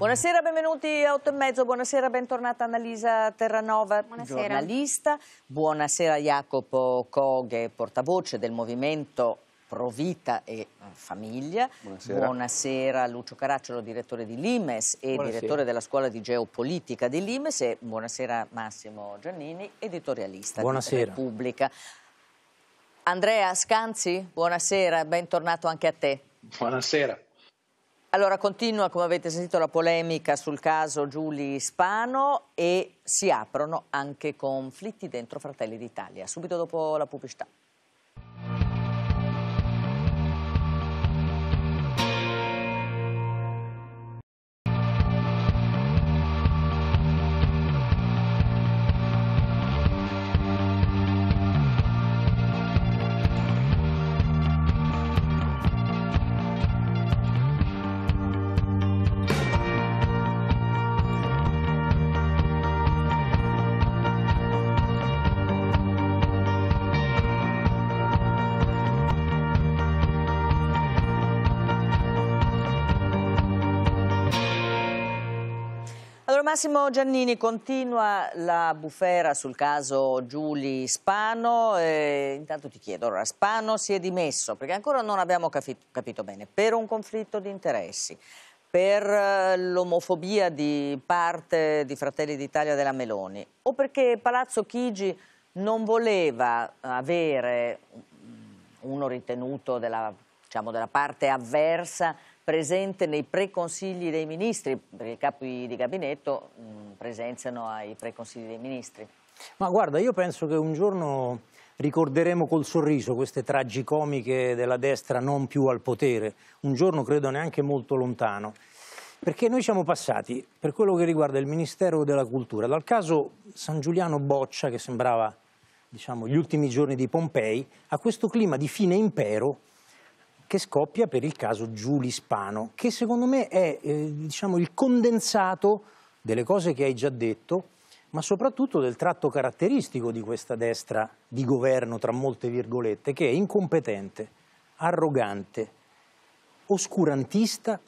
Buonasera, benvenuti a 8 e mezzo, buonasera, bentornata Annalisa Terranova, buonasera. giornalista, buonasera Jacopo Coghe, portavoce del movimento Provita e Famiglia, buonasera, buonasera Lucio Caracciolo, direttore di Limes e buonasera. direttore della scuola di geopolitica di Limes e buonasera Massimo Giannini, editorialista buonasera. di Repubblica. Andrea Scanzi, buonasera, bentornato anche a te. Buonasera. Allora continua, come avete sentito, la polemica sul caso Giuli Spano e si aprono anche conflitti dentro Fratelli d'Italia, subito dopo la pubblicità. Massimo Giannini, continua la bufera sul caso Giuli Spano. E eh, intanto ti chiedo, allora, Spano si è dimesso, perché ancora non abbiamo capito, capito bene, per un conflitto di interessi, per eh, l'omofobia di parte di Fratelli d'Italia della Meloni, o perché Palazzo Chigi non voleva avere uno ritenuto della, diciamo, della parte avversa presente nei preconsigli dei ministri, perché i capi di gabinetto mh, mm, presenziano ai preconsigli dei ministri. Ma guarda, io penso che un giorno ricorderemo col sorriso queste tragicomiche della destra non più al potere, un giorno credo neanche molto lontano, perché noi siamo passati, per quello che riguarda il Ministero della Cultura, dal caso San Giuliano Boccia, che sembrava diciamo, gli ultimi giorni di Pompei, a questo clima di fine impero che scoppia per il caso Giuli Spano, che secondo me è eh, diciamo, il condensato delle cose che hai già detto, ma soprattutto del tratto caratteristico di questa destra di governo, tra molte virgolette, che è incompetente, arrogante, oscurantista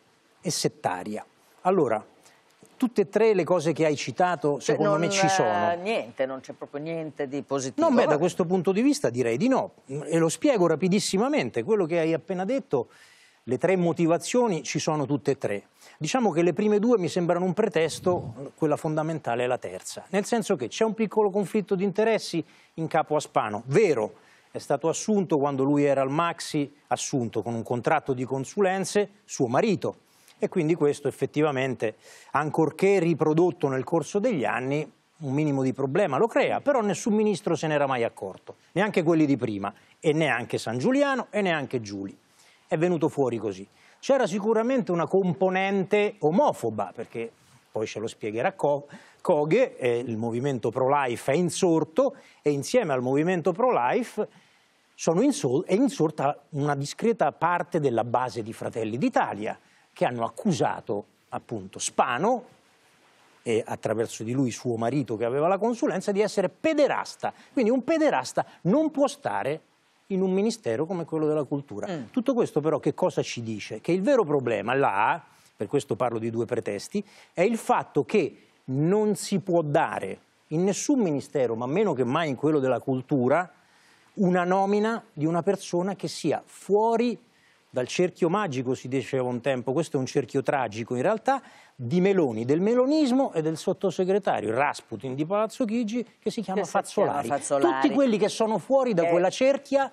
e settaria. Allora, tutte e tre le cose che hai citato cioè, secondo non, me ci sono. Niente, non c'è proprio niente di positivo. No, beh, da questo punto di vista direi di no e lo spiego rapidissimamente. Quello che hai appena detto, le tre motivazioni ci sono tutte e tre. Diciamo che le prime due mi sembrano un pretesto, quella fondamentale è la terza, nel senso che c'è un piccolo conflitto di interessi in capo a Spano, vero, è stato assunto quando lui era al Maxi, assunto con un contratto di consulenze, suo marito e quindi questo effettivamente, ancorché riprodotto nel corso degli anni, un minimo di problema lo crea, però nessun ministro se n'era mai accorto, neanche quelli di prima, e neanche San Giuliano e neanche Giuli. È venuto fuori così. C'era sicuramente una componente omofoba, perché poi ce lo spiegherà Coghe, eh, il movimento pro-life è insorto e insieme al movimento pro-life è insorta una discreta parte della base di Fratelli d'Italia, che hanno accusato appunto Spano e attraverso di lui suo marito che aveva la consulenza di essere pederasta. Quindi un pederasta non può stare in un ministero come quello della cultura. Mm. Tutto questo però che cosa ci dice? Che il vero problema là, per questo parlo di due pretesti, è il fatto che non si può dare in nessun ministero, ma meno che mai in quello della cultura, una nomina di una persona che sia fuori dal cerchio magico, si diceva un tempo, questo è un cerchio tragico in realtà, di Meloni, del melonismo e del sottosegretario Rasputin di Palazzo Chigi che si chiama, che Fazzolari. chiama Fazzolari. Tutti quelli che sono fuori da eh. quella cerchia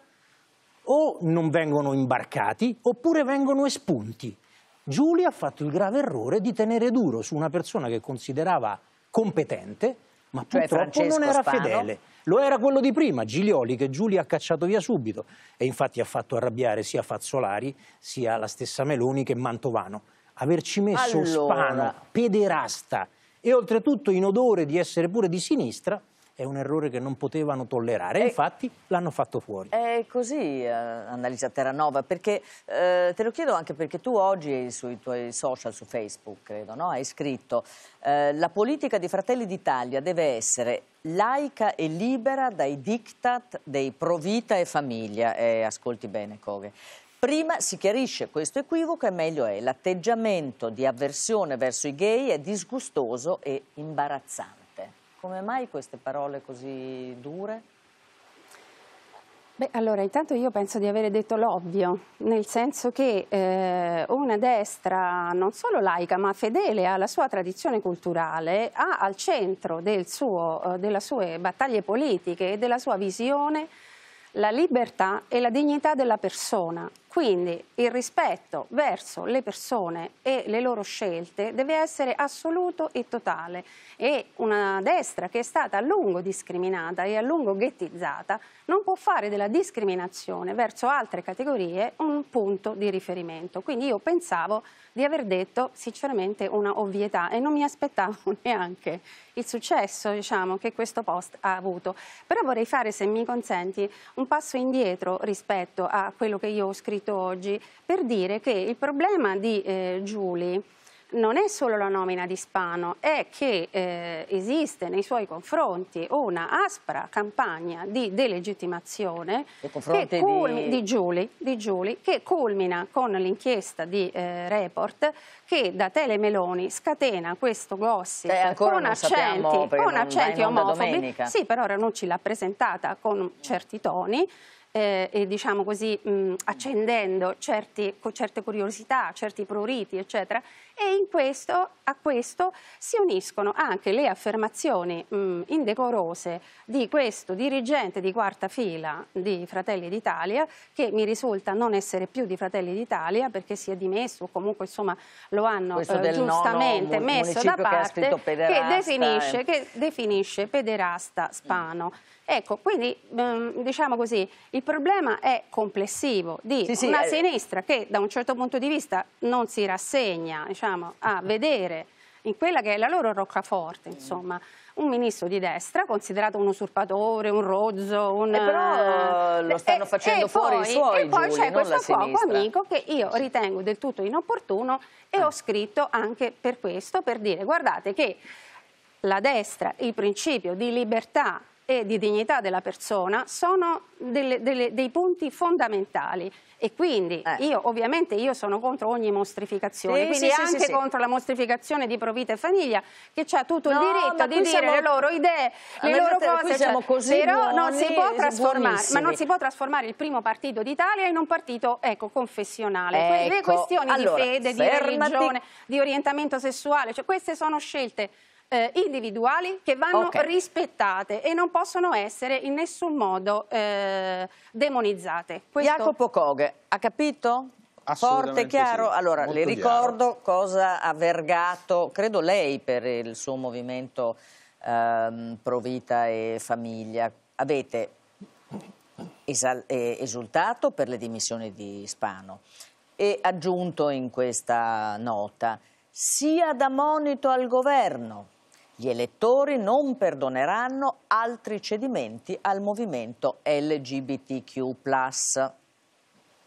o non vengono imbarcati oppure vengono espunti. Giulia ha fatto il grave errore di tenere duro su una persona che considerava competente ma cioè purtroppo Francesco non era Spano. fedele. Lo era quello di prima, Giglioli, che Giulia ha cacciato via subito e infatti ha fatto arrabbiare sia Fazzolari, sia la stessa Meloni che Mantovano. Averci messo allora... Spano, pederasta e oltretutto in odore di essere pure di sinistra, è un errore che non potevano tollerare, e eh. infatti l'hanno fatto fuori. È così, eh, Annalisa Terranova, perché eh, te lo chiedo anche perché tu oggi sui tuoi social, su Facebook credo, no? hai scritto eh, la politica di Fratelli d'Italia deve essere laica e libera dai diktat dei pro vita e famiglia, e eh, ascolti bene Coghe, Prima si chiarisce questo equivoco e meglio è l'atteggiamento di avversione verso i gay è disgustoso e imbarazzante. Come mai queste parole così dure? Beh, allora, intanto io penso di avere detto l'ovvio, nel senso che eh, una destra non solo laica ma fedele alla sua tradizione culturale ha al centro del suo, eh, delle sue battaglie politiche e della sua visione la libertà e la dignità della persona quindi il rispetto verso le persone e le loro scelte deve essere assoluto e totale e una destra che è stata a lungo discriminata e a lungo ghettizzata non può fare della discriminazione verso altre categorie un punto di riferimento. Quindi io pensavo di aver detto sinceramente una ovvietà e non mi aspettavo neanche il successo diciamo, che questo post ha avuto. Però vorrei fare, se mi consenti, un passo indietro rispetto a quello che io ho scritto oggi per dire che il problema di eh, Giulie non è solo la nomina di Spano, è che eh, esiste nei suoi confronti una aspra campagna di delegittimazione che culmi, di... Di, Giuli, di... Giuli, che culmina con l'inchiesta di eh, Report che da Tele Meloni scatena questo gossip eh, con accenti, con accenti omofobi. Domenica. Sì, però Ranucci l'ha presentata con certi toni. Eh, e diciamo così mh, accendendo certi, certe curiosità, certi pruriti eccetera e questo, a questo si uniscono anche le affermazioni mh, indecorose di questo dirigente di quarta fila di Fratelli d'Italia che mi risulta non essere più di Fratelli d'Italia perché si è dimesso o comunque insomma, lo hanno eh, giustamente nono, messo da parte che, che, eh. definisce, eh. che, definisce, pederasta spano. Mm. Ecco, quindi diciamo così, il problema è complessivo di sì, sì, una eh. sinistra che da un certo punto di vista non si rassegna diciamo, riusciamo a vedere in quella che è la loro roccaforte, mm. insomma, un ministro di destra considerato un usurpatore, un rozzo, un... E però eh, lo stanno facendo e, fuori poi, i suoi, E poi c'è questo fuoco amico che io ritengo del tutto inopportuno e ah. ho eh. scritto anche per questo, per dire, guardate che la destra, il principio di libertà e di dignità della persona sono delle, delle, dei punti fondamentali e quindi eh. io ovviamente io sono contro ogni mostrificazione, sì, quindi sì, anche sì, contro la mostrificazione di Provita e Famiglia che ha tutto no, il diritto di dire siamo... le loro idee, le loro cose, cioè, però buoni, non si può trasformare, ma non si può trasformare il primo partito d'Italia in un partito ecco, confessionale. Ecco. Le questioni allora, di fede, fermati. di religione, di orientamento sessuale, cioè queste sono scelte eh, individuali che vanno okay. rispettate e non possono essere in nessun modo eh, demonizzate. Questo... Jacopo Coghe, ha capito? Forte, e chiaro. Sì. Allora, Molto le ricordo chiaro. cosa ha vergato, credo lei, per il suo movimento ehm, Vita e Famiglia. Avete eh, esultato per le dimissioni di Spano e aggiunto in questa nota sia da monito al governo gli elettori non perdoneranno altri cedimenti al movimento LGBTQ+.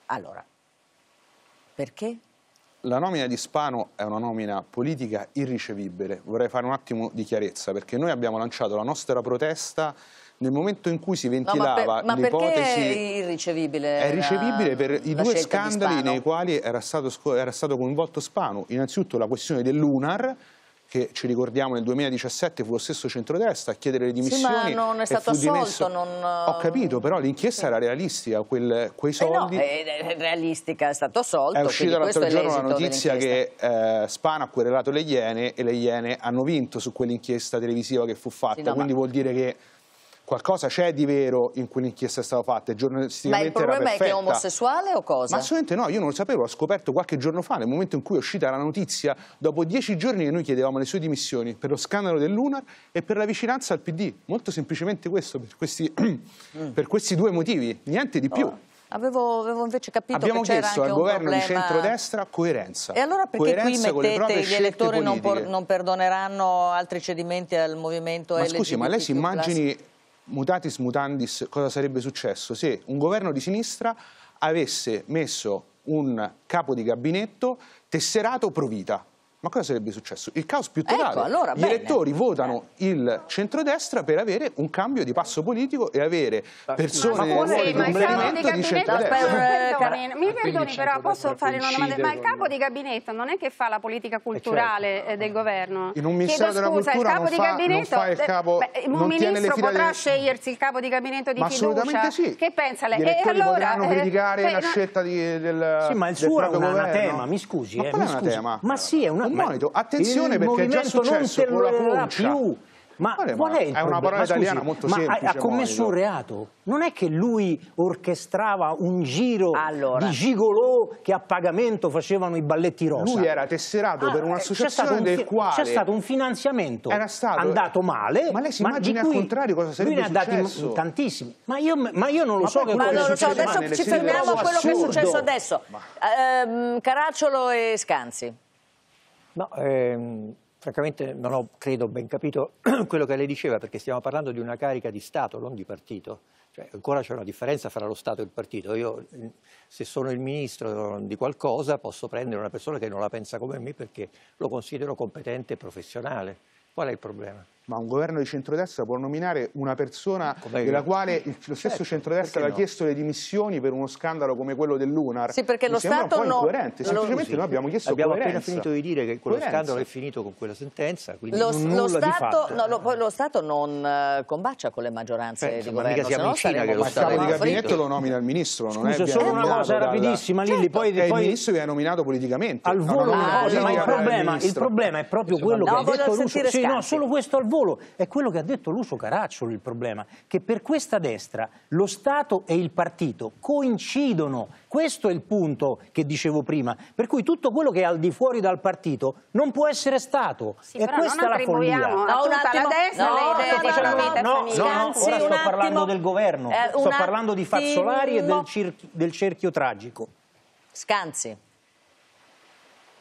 Allora, perché? La nomina di Spano è una nomina politica irricevibile. Vorrei fare un attimo di chiarezza perché noi abbiamo lanciato la nostra protesta nel momento in cui si ventilava no, ma per, ma l'ipotesi... è irricevibile? È irricevibile per i due scandali nei quali era stato, era stato coinvolto Spano. Innanzitutto la questione del Lunar, che ci ricordiamo nel 2017 fu lo stesso centrodestra a chiedere le dimissioni. Sì, ma non è stato assolto. Dimesso... Non... Uh, Ho capito, però l'inchiesta era realistica, quel, quei eh soldi... Eh no, eh, è eh, realistica, è stato assolto. È uscita l'altro giorno la notizia che eh, Spana ha querelato le Iene e le Iene hanno vinto su quell'inchiesta televisiva che fu fatta, sì, no, quindi ma... vuol dire che qualcosa c'è di vero in quell'inchiesta è stata fatta, giornalisticamente Ma il problema è che è omosessuale o cosa? Ma assolutamente no, io non lo sapevo, l'ho scoperto qualche giorno fa, nel momento in cui è uscita la notizia, dopo dieci giorni che noi chiedevamo le sue dimissioni per lo scandalo del Lunar e per la vicinanza al PD, molto semplicemente questo, per questi, mm. per questi due motivi, niente di più. Avevo, avevo, invece capito Abbiamo che chiesto al governo di centrodestra coerenza. E allora perché coerenza qui mettete gli elettori non, non, perdoneranno altri cedimenti al movimento ma LGBT+. Ma scusi, ma lei si immagini mutatis mutandis cosa sarebbe successo se un governo di sinistra avesse messo un capo di gabinetto tesserato pro vita, ma cosa sarebbe successo? Il caos più ecco, totale. Ecco, allora, Gli bene. elettori votano il centrodestra per avere un cambio di passo politico e avere persone ma scusi, del ma il capo di gabinetto di perdoni, eh, mi perdoni però posso fare una domanda ma il capo di gabinetto non è che fa la politica eh, certo. culturale certo. del governo in un ministero Chiedo scusa, della cultura il capo non di fa, gabinetto fa il capo beh, un ministro potrà di... scegliersi il capo di gabinetto di ma fiducia assolutamente sì che pensa lei? Gli elettori allora, potranno criticare cioè, la scelta del sì ma il suo è un anatema mi scusi ma è un anatema ma sì è un monito. Attenzione perché è già successo non con la concia. Più. Ma Vabbè, qual è, il è una parola ma italiana scusi, molto ma semplice. Ha commesso monito. un reato? Non è che lui orchestrava un giro allora. di gigolò che a pagamento facevano i balletti rosa. Lui era tesserato ah, per un'associazione eh, un, del quale... C'è stato un finanziamento era stato, andato male. Ma lei si ma immagina al contrario cosa sarebbe successo? Lui ne ha dati tantissimi. Ma io, ma io non lo ma so che cosa è successo. Adesso ci fermiamo a quello assurdo. che è successo adesso. Ehm, Caracciolo e Scanzi. No, ehm, francamente non ho, credo, ben capito quello che lei diceva, perché stiamo parlando di una carica di Stato, non di partito. Cioè, ancora c'è una differenza fra lo Stato e il partito. Io, se sono il ministro di qualcosa, posso prendere una persona che non la pensa come me perché lo considero competente e professionale. Qual è il problema? ma un governo di centrodestra può nominare una persona Com'è della che... quale lo stesso certo, centrodestra aveva no? chiesto le dimissioni per uno scandalo come quello dell'Unar. Sì, perché Mi lo Stato no. Incoerente. Semplicemente sì. noi abbiamo chiesto Abbiamo coerenza. appena finito di dire che quello coerenza. scandalo è finito con quella sentenza, quindi lo, non lo Stato, no, lo, lo, Stato non combacia con le maggioranze Penso, di ma governo. Mica siamo in Cina che lo Stato di gabinetto lo nomina il ministro, Scusa, è solo una cosa rapidissima Lilli, il ministro viene nominato politicamente. Al volo, una cosa, ma il problema è proprio quello che ha detto Lucio. Sì, no, solo questo al volo volo. È quello che ha detto Lucio Caracciolo il problema, che per questa destra lo Stato e il partito coincidono. Questo è il punto che dicevo prima, per cui tutto quello che è al di fuori dal partito non può essere Stato. Sì, e questa è la follia. No, un attimo, la destra no, le idee della vita no, no, no, ora sto attimo, parlando del governo, eh, sto parlando di Fazzolari e del, cer del cerchio tragico. Scanzi.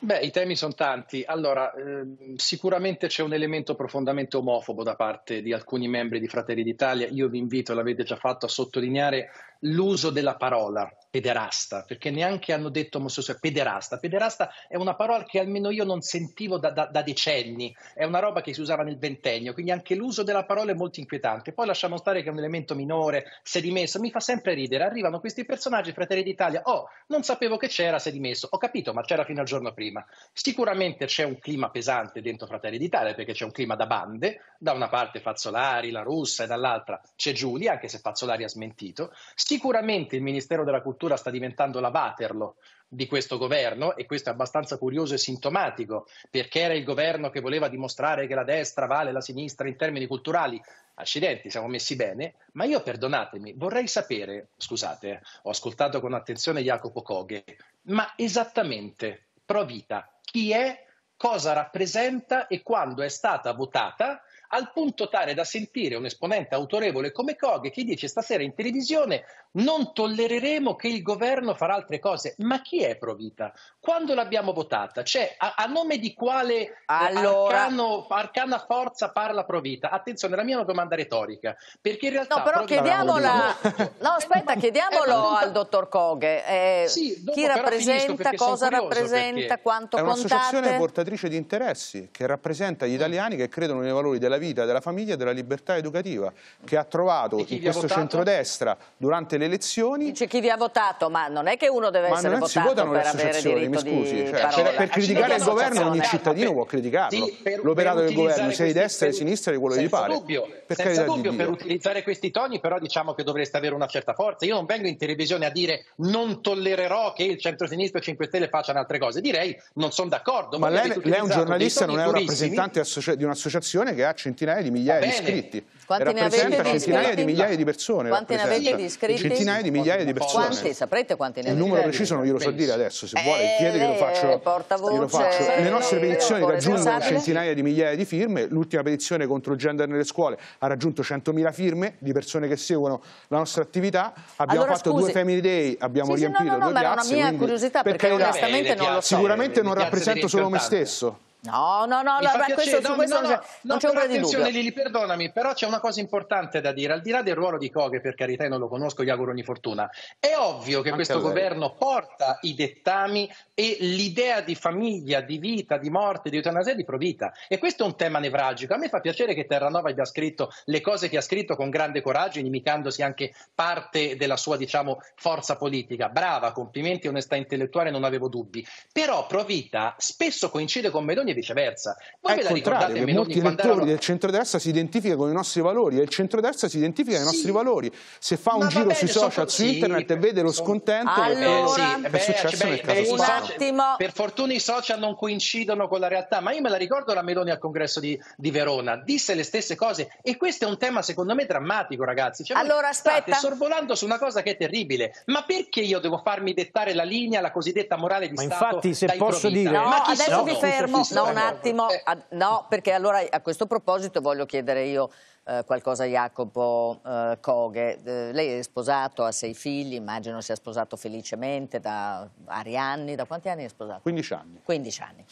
Beh, i temi sono tanti. Allora, ehm, sicuramente c'è un elemento profondamente omofobo da parte di alcuni membri di Fratelli d'Italia. Io vi invito, l'avete già fatto, a sottolineare l'uso della parola pederasta, perché neanche hanno detto omosessuale, pederasta. Pederasta è una parola che almeno io non sentivo da, da, da, decenni, è una roba che si usava nel ventennio, quindi anche l'uso della parola è molto inquietante. Poi lasciamo stare che è un elemento minore, si è dimesso, mi fa sempre ridere, arrivano questi personaggi, Fratelli d'Italia, oh, non sapevo che c'era, si è dimesso, ho capito, ma c'era fino al giorno prima. Sicuramente c'è un clima pesante dentro Fratelli d'Italia, perché c'è un clima da bande, da una parte Fazzolari, la russa, e dall'altra c'è Giulia, anche se Fazzolari ha smentito. Sicuramente il Ministero della Cultura infrastruttura sta diventando la Vaterlo di questo governo e questo è abbastanza curioso e sintomatico perché era il governo che voleva dimostrare che la destra vale la sinistra in termini culturali. Accidenti, siamo messi bene, ma io perdonatemi, vorrei sapere, scusate, ho ascoltato con attenzione Jacopo Coghe, ma esattamente pro vita chi è, cosa rappresenta e quando è stata votata al punto tale da sentire un esponente autorevole come Coghe che dice stasera in televisione non tollereremo che il governo farà altre cose. Ma chi è Provita? Quando l'abbiamo votata? Cioè, a, a nome di quale allora... arcano, arcana forza parla Provita? Attenzione, la mia è una domanda retorica, perché in realtà... No, però chiediamola... no, aspetta, chiediamolo eh, al dottor Coghe. Eh, sì, chi rappresenta, cosa rappresenta, quanto contate? È un'associazione portatrice di interessi che rappresenta gli italiani che credono nei valori della vita della famiglia e della libertà educativa che ha trovato in questo votato? centrodestra durante le elezioni. dice chi vi ha votato, ma non è che uno deve ma essere votato per le associazioni mi scusi, cioè, per, criticare il governo ogni cittadino può criticarlo. Sì, L'operato del governo, sei di destra e sinistra, di quello che gli pare. Dubbio, per senza dubbio, per utilizzare questi toni però diciamo che dovreste avere una certa forza. Io non vengo in televisione a dire non tollererò che il centrosinistra e 5 Stelle facciano altre cose. Direi non sono d'accordo. Ma lei, lei è un giornalista, non è un rappresentante di un'associazione che ha 50 centinaia di migliaia di iscritti. Quanti rappresenta centinaia di, migliaia di persone. Quanti ne avete di iscritti? Centinaia di migliaia di persone. Quanti? Saprete quanti ne avete? Il numero preciso non glielo so dire adesso, se vuole eh, chiede che lo faccio. glielo faccio. Le nostre petizioni raggiungono centinaia di migliaia di firme, l'ultima petizione contro il gender nelle scuole ha raggiunto 100.000 firme di persone che seguono la nostra attività, abbiamo allora, fatto scusi. due Family Day, abbiamo sì, riempito sì, no, no, due no, Ma era una mia curiosità perché onestamente non lo so. Sicuramente non rappresento solo me stesso. No, no, no, allora, questo, no, questo no, no, non c'è ombra di dubbio. Lili, perdonami, però c'è una cosa importante da dire, al di là del ruolo di Koghe, per carità, non lo conosco, gli auguro ogni fortuna. È ovvio che Anche questo governo porta i dettami e l'idea di famiglia, di vita, di morte, di eutanasia, di provita. E questo è un tema nevralgico. A me fa piacere che Terranova abbia scritto le cose che ha scritto con grande coraggio, inimicandosi anche parte della sua, diciamo, forza politica. Brava, complimenti, onestà intellettuale, non avevo dubbi. Però Provita spesso coincide con Meloni e viceversa. Voi ve la ricordate che molti elettori erano... del centrodestra si identificano con i nostri valori e il centrodestra si identifica con sì. i nostri valori. Se fa un giro bene, sui social, su internet sì, e vede lo scontento allora, eh, sì, è successo beh, nel beh, caso Attimo. Per fortuna i social non coincidono con la realtà, ma io me la ricordo la Meloni al congresso di, di Verona, disse le stesse cose e questo è un tema secondo me drammatico ragazzi. Cioè, allora aspetta. State sorvolando su una cosa che è terribile, ma perché io devo farmi dettare la linea, la cosiddetta morale di ma Stato? Infatti se posso provita? dire... No, adesso no, mi fermo, no, no, un attimo, eh. no, perché allora a questo proposito voglio chiedere io eh, qualcosa a Jacopo eh, Coghe. Eh, lei è sposato, ha sei figli, immagino sia sposato felicemente da vari anni. Da quanti anni è sposato? 15 anni. 15 anni.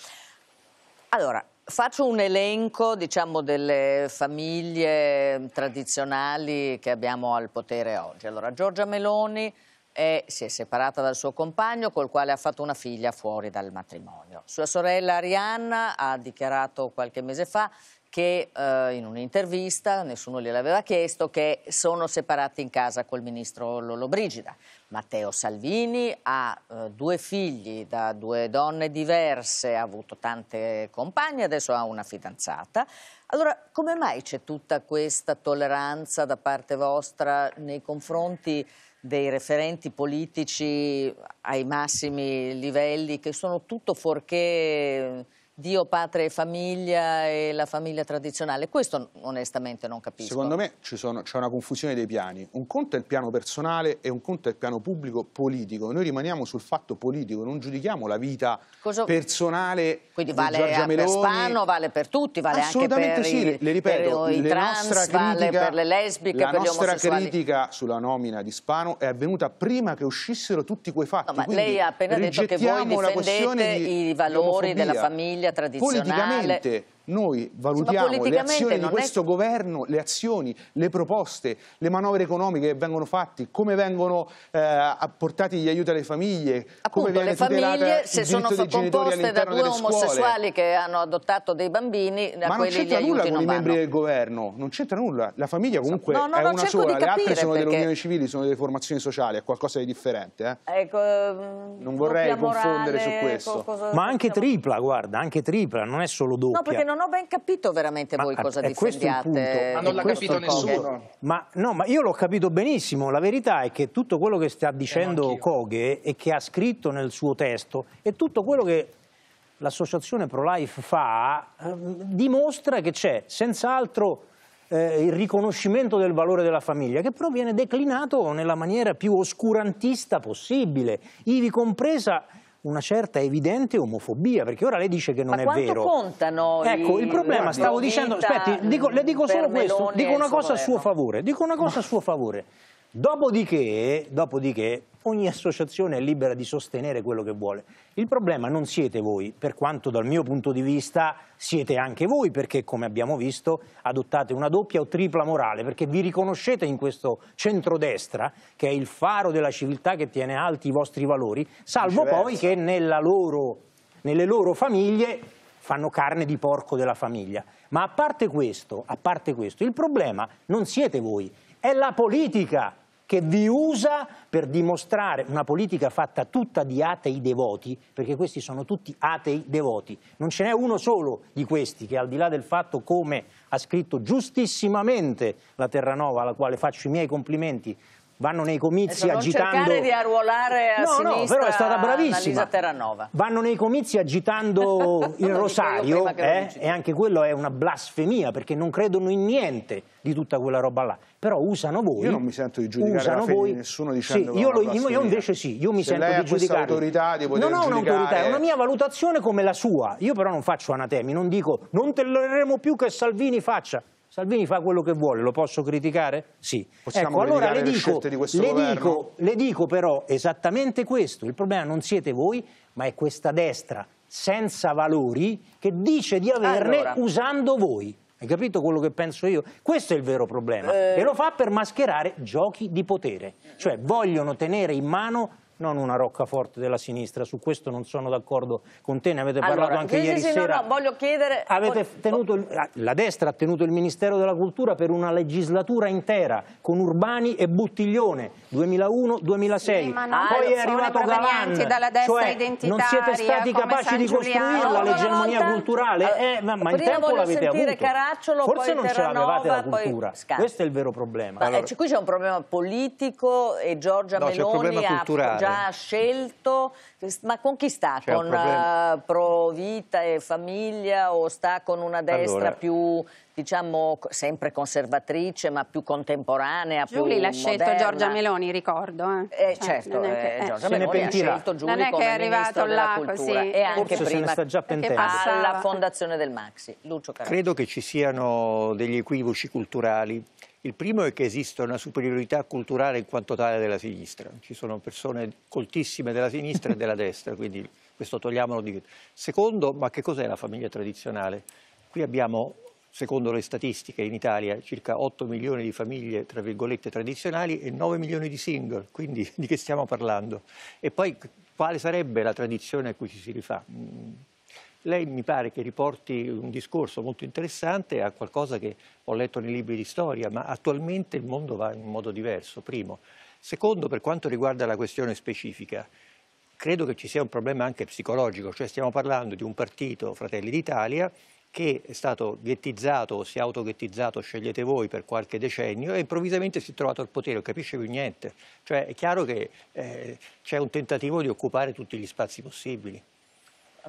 Allora, faccio un elenco diciamo, delle famiglie tradizionali che abbiamo al potere oggi. Allora, Giorgia Meloni e si è separata dal suo compagno col quale ha fatto una figlia fuori dal matrimonio. Sua sorella Arianna ha dichiarato qualche mese fa che eh, in un'intervista, nessuno gliel'aveva chiesto, che sono separati in casa col ministro Lollobrigida. Matteo Salvini ha eh, due figli da due donne diverse, ha avuto tante compagne, adesso ha una fidanzata. Allora, come mai c'è tutta questa tolleranza da parte vostra nei confronti dei referenti politici ai massimi livelli che sono tutto fuorché Dio, padre e famiglia e la famiglia tradizionale. Questo onestamente non capisco. Secondo me c'è una confusione dei piani. Un conto è il piano personale e un conto è il piano pubblico politico. Noi rimaniamo sul fatto politico, non giudichiamo la vita Cosa... personale Quindi vale Giorgia per Spano, vale per tutti, vale anche per sì, i, le ripeto, per i trans, critica, vale per le lesbiche, la per gli omosessuali. La nostra critica sulla nomina di Spano è avvenuta prima che uscissero tutti quei fatti. No, ma lei ha appena detto che voi difendete di i valori della famiglia famiglia tradizionale. Politicamente noi valutiamo le azioni di questo è... governo, le azioni, le proposte, le manovre economiche che vengono fatte, come vengono eh, apportati gli aiuti alle famiglie, Appunto, come le famiglie se sono composte da due omosessuali che hanno adottato dei bambini, da che Ma non c'entra nulla con i membri del governo, non c'entra nulla, la famiglia comunque no, no, è una sola, le altre sono perché... delle unioni civili, sono delle formazioni sociali, è qualcosa di differente. Eh? Ecco, ehm, non vorrei morale, confondere su questo. Ma anche tripla, guarda, anche tripla, non è solo doppia. No, non ho ben capito veramente ma voi cosa difendiate. Ma non l'ha capito nessuno. Ma, no, ma io l'ho capito benissimo. La verità è che tutto quello che sta dicendo eh, Koghe e che ha scritto nel suo testo e tutto quello che l'associazione ProLife fa eh, dimostra che c'è senz'altro eh, il riconoscimento del valore della famiglia, che però viene declinato nella maniera più oscurantista possibile, ivi compresa una certa evidente omofobia, perché ora lei dice che non Ma è vero. Ma contano Ecco, il problema, stavo dicendo, aspetti, dico, le dico solo Meloni questo, dico una cosa a suo favore, dico una cosa a suo favore. Dopodiché, dopodiché ogni associazione è libera di sostenere quello che vuole. Il problema non siete voi, per quanto dal mio punto di vista siete anche voi, perché come abbiamo visto adottate una doppia o tripla morale, perché vi riconoscete in questo centrodestra, che è il faro della civiltà che tiene alti i vostri valori, salvo poi che loro, nelle loro famiglie fanno carne di porco della famiglia. Ma a parte questo, a parte questo il problema non siete voi, è la politica che vi usa per dimostrare una politica fatta tutta di atei devoti, perché questi sono tutti atei devoti, non ce n'è uno solo di questi che al di là del fatto come ha scritto giustissimamente la Terranova, alla quale faccio i miei complimenti, vanno nei comizi ecco, non agitando... Non cercare di arruolare a no, sinistra no, però è stata bravissima. Terranova. Vanno nei comizi agitando il rosario eh, e anche quello è una blasfemia perché non credono in niente di tutta quella roba là. Però usano voi. Io non mi sento di giudicare la fede di nessuno dicendo sì, io, lo, io, invece sì, io mi Se sento di giudicare. autorità di poter Non ho un'autorità, è una mia valutazione come la sua. Io però non faccio anatemi, non dico non tollereremo più che Salvini faccia. Salvini fa quello che vuole, lo posso criticare? Sì. Possiamo ecco, allora le dico, le, le, dico, le dico però esattamente questo, il problema non siete voi, ma è questa destra senza valori che dice di averne allora. usando voi. Hai capito quello che penso io? Questo è il vero problema. Eh... E lo fa per mascherare giochi di potere. Cioè vogliono tenere in mano non una roccaforte della sinistra. Su questo non sono d'accordo con te, ne avete allora, parlato anche sì, ieri sì, sera. No, no, voglio chiedere... Avete tenuto il, la destra ha tenuto il Ministero della Cultura per una legislatura intera, con Urbani e Buttiglione, 2001-2006. Sì, non Poi è arrivato Galan, cioè non siete stati capaci di costruirla l'egemonia culturale. Eh, ma, eh, ma in tempo l'avete avuto. Caracciolo, Forse non ce l'avevate la cultura. Questo è il vero problema. Ma eh, allora, qui c'è un problema politico e Giorgia no, Meloni ha culturale già certo. scelto, ma con chi sta? Cioè, con Pro eh, Vita e Famiglia o sta con una destra allora. più diciamo sempre conservatrice ma più contemporanea Giuli l'ha scelto Giorgia Meloni ricordo eh. Eh, cioè, certo eh, che, eh, Giorgia Meloni ha scelto Giuli non è che è arrivato là così e anche Forse prima sta già pentendo. alla fondazione del Maxi Lucio credo che ci siano degli equivoci culturali il primo è che esiste una superiorità culturale in quanto tale della sinistra. Ci sono persone coltissime della sinistra e della destra, quindi questo togliamolo di... Secondo, ma che cos'è la famiglia tradizionale? Qui abbiamo, secondo le statistiche, in Italia circa 8 milioni di famiglie, tra virgolette, tradizionali e 9 milioni di single, quindi di che stiamo parlando? E poi quale sarebbe la tradizione a cui ci si rifà? Mm, lei mi pare che riporti un discorso molto interessante a qualcosa che ho letto nei libri di storia, ma attualmente il mondo va in un modo diverso, primo. Secondo, per quanto riguarda la questione specifica, credo che ci sia un problema anche psicologico, cioè stiamo parlando di un partito, Fratelli d'Italia, che è stato ghettizzato o si è autoghettizzato, scegliete voi, per qualche decennio e improvvisamente si è trovato al potere, non capisce più niente. Cioè è chiaro che eh, c'è un tentativo di occupare tutti gli spazi possibili.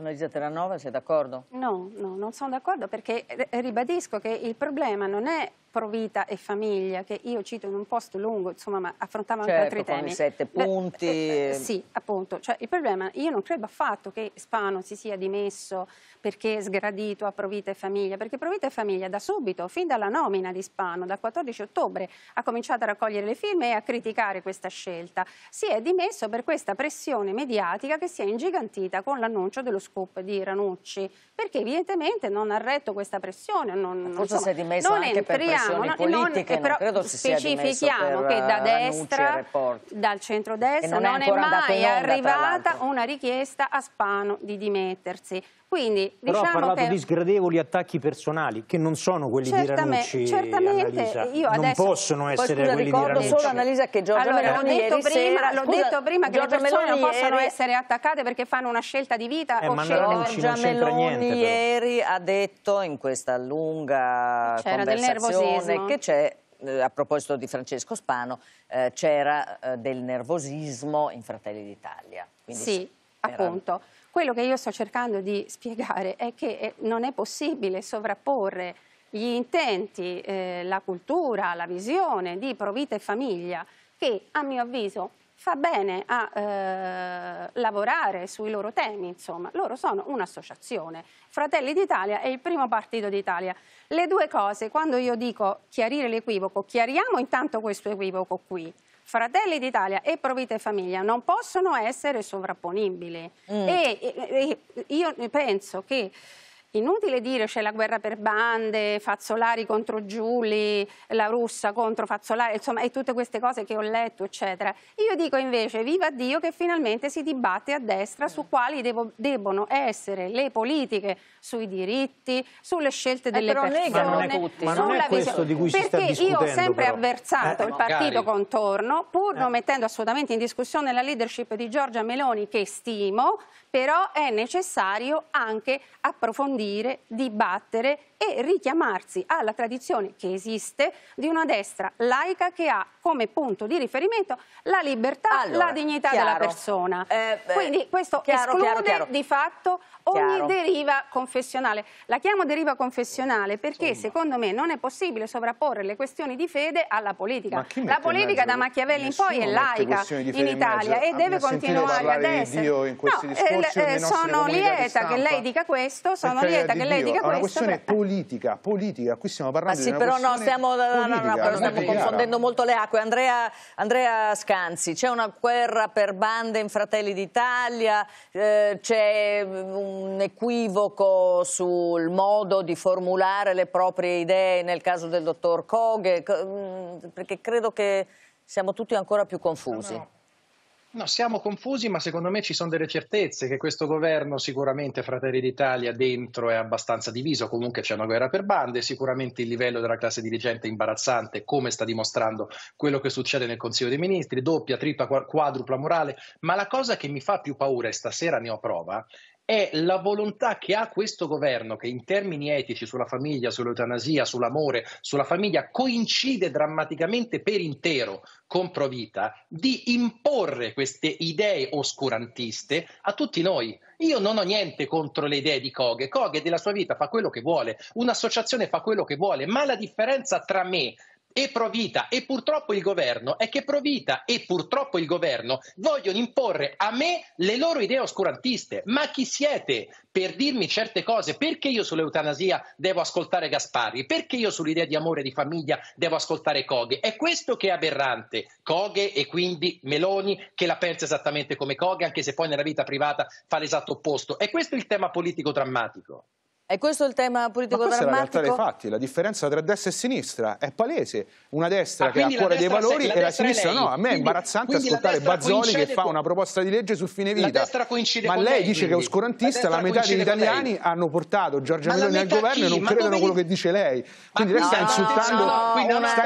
Annalisa Terranova, sei d'accordo? No, no, non sono d'accordo perché eh, ribadisco che il problema non è Provita e famiglia, che io cito in un post lungo, insomma, ma affrontava certo, anche altri con temi. i sette punti. Beh, eh, eh, sì, appunto. Cioè, il problema, io non credo affatto che Spano si sia dimesso perché è sgradito a Provita e famiglia, perché Provita e famiglia da subito, fin dalla nomina di Spano, dal 14 ottobre, ha cominciato a raccogliere le firme e a criticare questa scelta. Si è dimesso per questa pressione mediatica che si è ingigantita con l'annuncio dello scoop di Ranucci, perché evidentemente non ha retto questa pressione. Non, Forse insomma, si è dimesso anche per pressione espressioni politiche, eh, non, però non credo si sia Specifichiamo che da eh, destra, dal centrodestra, non, non è, è mai arrivata una richiesta a Spano di dimettersi. Quindi, Però diciamo ha parlato che... di sgradevoli attacchi personali, che non sono quelli certamente, di Ranucci, Certamente, io adesso... Non possono essere scusa, quelli di Ranucci. Ricordo solo, Annalisa, che Giorgio allora, Meloni ieri prima, sera... L'ho detto prima che Giorgio le persone Meloni non possono ieri... essere attaccate perché fanno una scelta di vita eh, o scelta... Giorgia Meloni niente, ieri ha detto, in questa lunga conversazione, che c'è eh, a proposito di Francesco Spano, eh, c'era eh, del nervosismo in Fratelli d'Italia. Sì, era... appunto. Quello che io sto cercando di spiegare è che eh, non è possibile sovrapporre gli intenti, eh, la cultura, la visione di Provita e Famiglia, che a mio avviso fa bene a eh, lavorare sui loro temi, insomma, loro sono un'associazione. Fratelli d'Italia è il primo partito d'Italia. Le due cose, quando io dico chiarire l'equivoco, chiariamo intanto questo equivoco qui, Fratelli d'Italia e Pro e Famiglia non possono essere sovrapponibili. Mm. E, e, e io penso che Inutile dire c'è la guerra per bande, Fazzolari contro Giuli, la russa contro Fazzolari, insomma, e tutte queste cose che ho letto, eccetera. Io dico invece, viva Dio che finalmente si dibatte a destra su quali devo, debbono essere le politiche sui diritti, sulle scelte eh, delle eh, persone. Ma non è, tutti. ma non è questo di cui si sta Perché io ho sempre però. avversato eh, il partito magari. contorno, pur eh. non mettendo assolutamente in discussione la leadership di Giorgia Meloni, che stimo, però è necessario anche approfondire, dibattere e richiamarsi alla tradizione che esiste di una destra laica che ha come punto di riferimento la libertà, allora, la dignità chiaro. della persona. Eh, beh, Quindi questo chiaro, esclude chiaro, di fatto ogni deriva confessionale. La chiamo deriva confessionale perché Insomma. secondo me non è possibile sovrapporre le questioni di fede alla politica. La politica da Machiavelli in poi è laica in Italia e ah, deve continuare ad essere. No, eh, sono lieta che lei dica questo, sono lieta che lei dica questo. È una questione politica eh politica, politica, qui stiamo parlando Ma sì, di una però no, stiamo, politica, no, no, però stiamo confondendo molto le acque. Andrea, Andrea Scanzi, c'è una guerra per bande in Fratelli d'Italia, eh, c'è un equivoco sul modo di formulare le proprie idee nel caso del dottor Koghe, mm, perché credo che siamo tutti ancora più confusi. No, no. No, siamo confusi, ma secondo me ci sono delle certezze che questo governo, sicuramente Fratelli d'Italia dentro è abbastanza diviso, comunque c'è una guerra per bande, sicuramente il livello della classe dirigente è imbarazzante, come sta dimostrando quello che succede nel Consiglio dei Ministri, doppia, tripla, quadrupla morale, ma la cosa che mi fa più paura e stasera ne ho prova è la volontà che ha questo governo, che in termini etici sulla famiglia, sull'eutanasia, sull'amore, sulla famiglia, coincide drammaticamente per intero con Provita, di imporre queste idee oscurantiste a tutti noi. Io non ho niente contro le idee di Koghe. Koghe della sua vita fa quello che vuole, un'associazione fa quello che vuole, ma la differenza tra me e Provita e purtroppo il governo è che Provita e purtroppo il governo vogliono imporre a me le loro idee oscurantiste. Ma chi siete per dirmi certe cose? Perché io sull'eutanasia devo ascoltare Gasparri? Perché io sull'idea di amore e di famiglia devo ascoltare Coghe? È questo che è aberrante. Coghe e quindi Meloni che la pensa esattamente come Coghe, anche se poi nella vita privata fa l'esatto opposto. È questo il tema politico drammatico. È questo il tema politico drammatico? Ma questa drammatico? è la realtà dei fatti, la differenza tra destra e sinistra è palese. Una destra ah, che ha cuore dei valori la e la sinistra no. A me è imbarazzante ascoltare Bazzoli che fa una proposta di legge su fine vita. Ma lei, lei dice che è oscurantista, la, la metà degli italiani hanno portato Giorgia Meloni al governo e non ma credono quello che dice lei. Quindi lei sta insultando,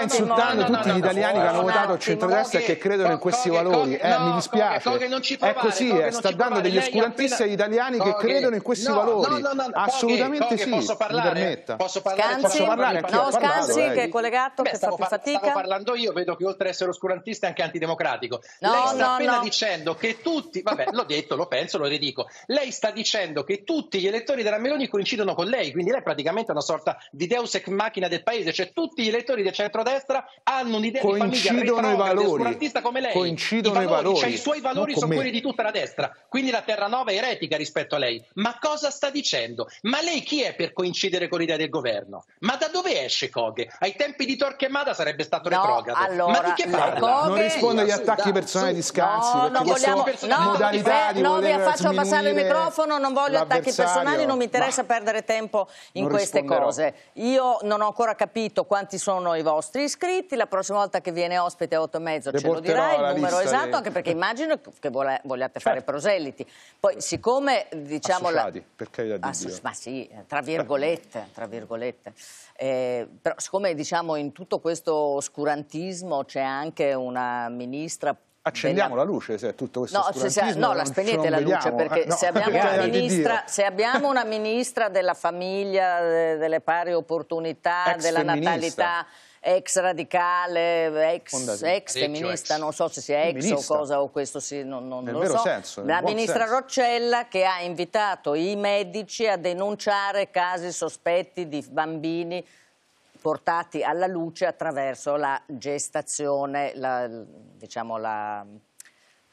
insultando tutti gli italiani che hanno votato a centrodestra e che credono in questi valori. Mi dispiace. È così, sta dando degli oscurantisti agli italiani che credono in questi valori. Assolutamente assolutamente sì. Posso parlare? Posso parlare? Posso parlare no, Scanzi parlato, che è collegato, Beh, che fa più fatica. Stavo parlando io, vedo che oltre ad essere oscurantista è anche antidemocratico. No, lei sta no, appena no. dicendo che tutti, vabbè, l'ho detto, lo penso, lo ridico. Lei sta dicendo che tutti gli elettori della Meloni coincidono con lei, quindi lei è praticamente una sorta di deus ex machina del paese, cioè tutti gli elettori del centrodestra hanno un'idea coincidono di famiglia, coincidono come lei. Coincidono i valori, i valori. Cioè, i suoi valori sono me. quelli di tutta la destra, quindi la Terranova è eretica rispetto a lei. Ma cosa sta dicendo? Ma lei chi è per coincidere con l'idea del governo? Ma da dove esce Coghe? Ai tempi di Torquemada sarebbe stato no, retrogrado. Allora, ma di che parla? Coghe... Non risponde agli attacchi personali di Scanzi. No, non vogliamo no, modalità eh, di no, vi ha fatto passare il microfono, non voglio attacchi personali, non mi interessa perdere tempo in queste cose. Io non ho ancora capito quanti sono i vostri iscritti, la prossima volta che viene ospite a 8 e mezzo ce lo dirà il numero esatto, dei... anche perché immagino che vogliate fare certo. proselliti. Poi siccome diciamo... Associati, la... perché la Associ... Ma sì, tra virgolette, tra virgolette. Eh, però siccome diciamo in tutto questo oscurantismo c'è anche una ministra Accendiamo della... la luce se è tutto questo no, se, se, no la spegnete la luce perché eh, no, se, abbiamo ministra, se, abbiamo una ministra, della famiglia, delle pari opportunità, Ex della natalità ex radicale, ex, ex cioè femminista, ex. non so se sia ex Feminista. o cosa o questo sì, non, non lo so. Senso, la ministra senso. Roccella che ha invitato i medici a denunciare casi sospetti di bambini portati alla luce attraverso la gestazione, la, diciamo la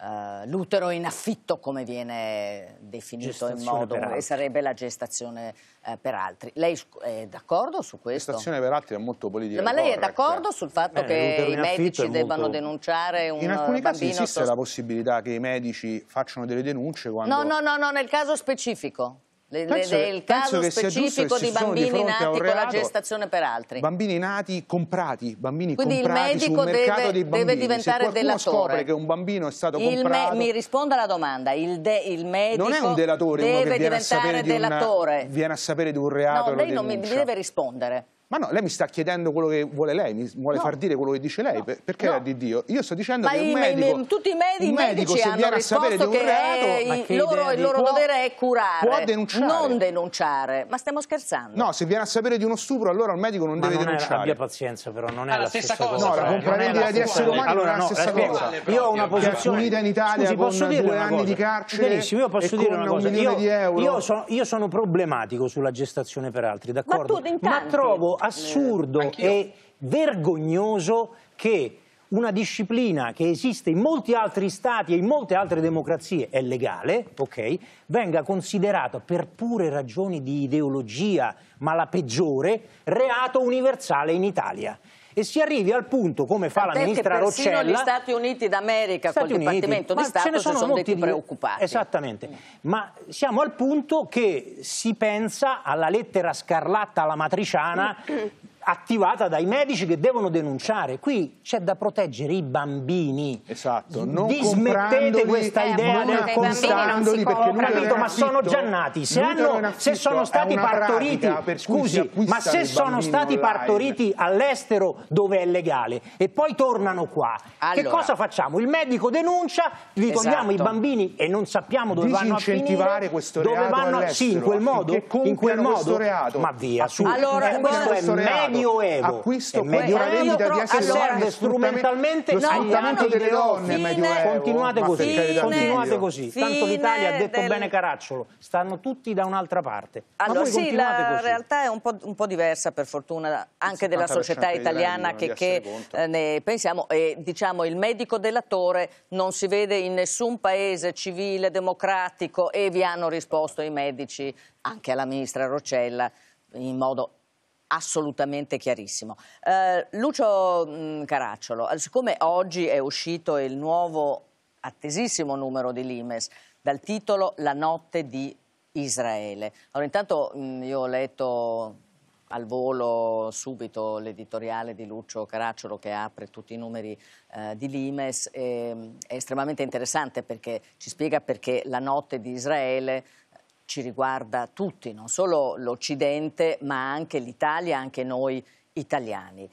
Uh, l'utero in affitto, come viene definito in modo, e sarebbe la gestazione uh, per altri. Lei è d'accordo su questo? La gestazione per altri è molto politica. Ma lei correct. è d'accordo sul fatto eh, che i medici debbano molto... denunciare un In alcuni casi esiste tos... la possibilità che i medici facciano delle denunce quando... No, no, no, no nel caso specifico. Le, penso, del caso specifico di bambini nati con la gestazione per altri. Bambini nati comprati, bambini Quindi comprati sul deve, mercato dei bambini. Deve diventare Se qualcuno scopre che un bambino è stato il comprato... mi risponda alla domanda, il, de, il, medico Non è un delatore deve uno che viene a sapere delatore. di, una, viene a sapere di un reato No, lei non mi deve rispondere. Ma no, lei mi sta chiedendo quello che vuole lei, mi vuole no. far dire quello che dice lei, no. perché no. era di Dio. Io sto dicendo ma che un medico, me, tutti i medici, un medico se viene a sapere di un reato, il loro, il loro dovere è curare, può denunciare. non denunciare. Ma stiamo scherzando. No, se viene a sapere di uno stupro, allora il medico non ma deve non denunciare. È, abbia pazienza, però non è, ah, la, stessa, stessa cosa. No, la compravendita di essere umani non è la stessa cosa. Io ho una posizione Unita in Italia Scusi, con due anni di carcere. io posso dire una cosa. Io sono problematico sulla gestazione per altri, d'accordo? Ma trovo assurdo eh, e vergognoso che una disciplina che esiste in molti altri stati e in molte altre democrazie, è legale, ok, venga considerata per pure ragioni di ideologia, ma la peggiore, reato universale in Italia e si arrivi al punto, come fa la ministra Roccella... gli Stati Uniti d'America Stati col Dipartimento di Stato ce ne sono, sono molti, preoccupati. Esattamente, mm. ma siamo al punto che si pensa alla lettera scarlatta alla matriciana attivata dai medici che devono denunciare. Qui c'è da proteggere i bambini. Esatto, non dismettete questa eh, idea del comprandoli perché lui capito, ma affitto, sono già nati. Se, hanno, se sono stati partoriti, scusi, ma se sono stati online. partoriti all'estero dove è legale e poi tornano qua, allora. che cosa facciamo? Il medico denuncia, ritorniamo esatto. i bambini e non sappiamo dove vanno a finire, questo dove vanno, sì, in quel modo, in quel modo. Reato. Ma via, su. Allora, eh, questo è medioevo. Acquisto medio la vendita di esseri umani strumentalmente lo sfruttamento delle donne Continuate così, continuate così. Tanto l'Italia ha detto bene Caracciolo, stanno tutti da un'altra parte. Allora sì, la realtà è un po' diversa per fortuna anche della società italiana che, eh, ne pensiamo e diciamo il medico dell'attore non si vede in nessun paese civile democratico e vi hanno risposto i medici anche alla ministra Roccella in modo assolutamente chiarissimo. Eh, Lucio mm, Caracciolo, eh, siccome oggi è uscito il nuovo attesissimo numero di Limes dal titolo La notte di Israele. Allora intanto mh, mm, io ho letto al volo subito l'editoriale di Lucio Caracciolo che apre tutti i numeri eh, di Limes. E, ehm, è estremamente interessante perché ci spiega perché la notte di Israele ci riguarda tutti, non solo l'Occidente, ma anche l'Italia, anche noi italiani.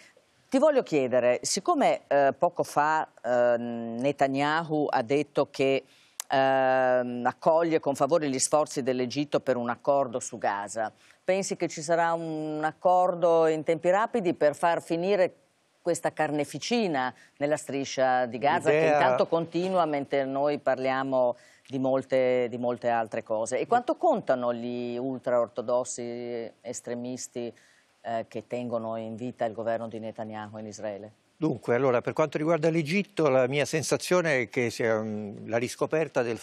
Ti voglio chiedere, siccome eh, poco fa eh, Netanyahu ha detto che eh, accoglie con favore gli sforzi dell'Egitto per un accordo su Gaza, pensi che ci sarà un accordo in tempi rapidi per far finire questa carneficina nella striscia di Gaza che intanto continua mentre noi parliamo di molte, di molte, altre cose. E quanto contano gli ultraortodossi estremisti eh, che tengono in vita il governo di Netanyahu in Israele? Dunque, allora, per quanto riguarda l'Egitto, la mia sensazione è che sia mm, la riscoperta del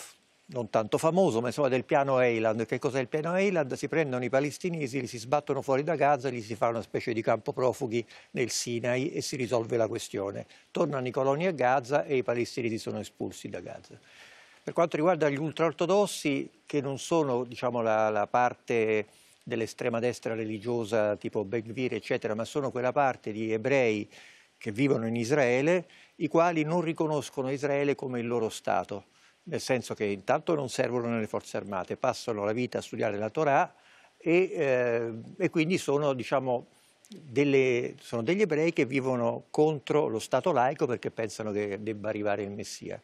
non tanto famoso, ma insomma del piano Eiland. Che cos'è il piano Eiland? Si prendono i palestinesi, li si sbattono fuori da Gaza, gli si fa una specie di campo profughi nel Sinai e si risolve la questione. Tornano i coloni a Gaza e i palestinesi sono espulsi da Gaza. Per quanto riguarda gli ultraortodossi, che non sono diciamo, la, la, parte dell'estrema destra religiosa tipo Begvir, eccetera, ma sono quella parte di ebrei che vivono in Israele, i quali non riconoscono Israele come il loro Stato, nel senso che intanto non servono nelle forze armate, passano la vita a studiare la Torah e, eh, e quindi sono, diciamo, delle, sono degli ebrei che vivono contro lo Stato laico perché pensano che debba arrivare il Messia.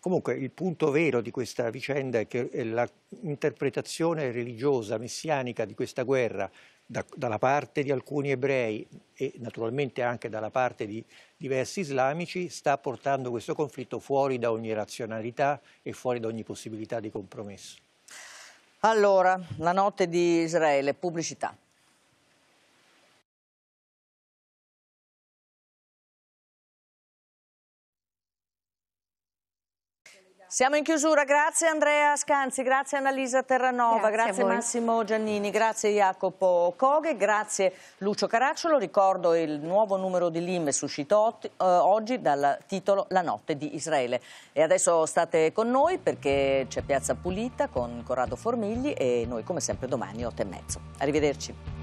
Comunque il punto vero di questa vicenda è che eh, l'interpretazione religiosa messianica di questa guerra da, dalla parte di alcuni ebrei e naturalmente anche dalla parte di diversi islamici sta portando questo conflitto fuori da ogni razionalità e fuori da ogni possibilità di compromesso. Allora, la notte di Israele, pubblicità. Siamo in chiusura, grazie Andrea Scanzi, grazie Annalisa Terranova, grazie, grazie Massimo Giannini, grazie Jacopo Coghe, grazie Lucio Caracciolo. Ricordo il nuovo numero di Lim suscitò eh, oggi dal titolo La notte di Israele. E adesso state con noi perché c'è Piazza Pulita con Corrado Formigli e noi come sempre domani 8 e mezzo. Arrivederci.